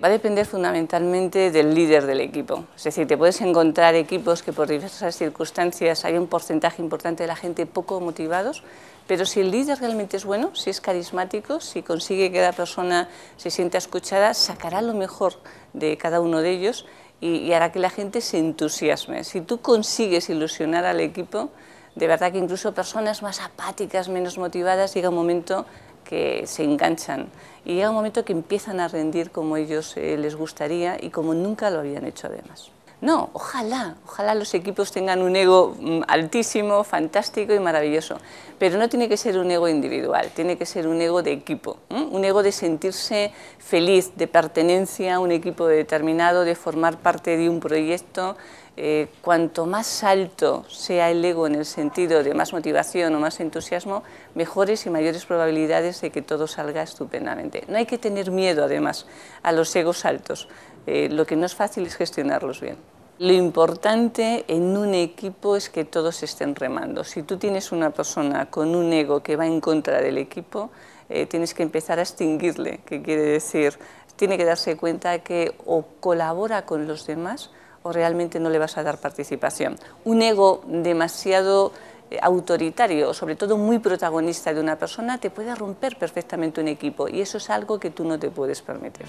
Va a depender fundamentalmente del líder del equipo. Es decir, te puedes encontrar equipos que por diversas circunstancias hay un porcentaje importante de la gente poco motivados, pero si el líder realmente es bueno, si es carismático, si consigue que la persona se sienta escuchada, sacará lo mejor de cada uno de ellos y, hará que la gente se entusiasme. Si tú consigues ilusionar al equipo, de verdad que incluso personas más apáticas, menos motivadas, llega un momento que se enganchan y llega un momento que empiezan a rendir como ellos eh, les gustaría y como nunca lo habían hecho además. No, ojalá, ojalá los equipos tengan un ego mm, altísimo, fantástico y maravilloso, pero no tiene que ser un ego individual, tiene que ser un ego de equipo, un ego de sentirse feliz, de pertenencia a un equipo determinado, de formar parte de un proyecto. Eh, cuanto más alto sea el ego en el sentido de más motivación o más entusiasmo, mejores y mayores probabilidades de que todo salga estupendamente. No hay que tener miedo, además, a los egos altos. Eh, lo que no es fácil es gestionarlos bien. Lo importante en un equipo es que todos estén remando. Si tú tienes una persona con un ego que va en contra del equipo, eh, tienes que empezar a extinguirle, que quiere decir, tiene que darse cuenta que o colabora con los demás o realmente no le vas a dar participación. Un ego demasiado eh, autoritario, sobre todo muy protagonista de una persona, te puede romper perfectamente un equipo y eso es algo que tú no te puedes permitir.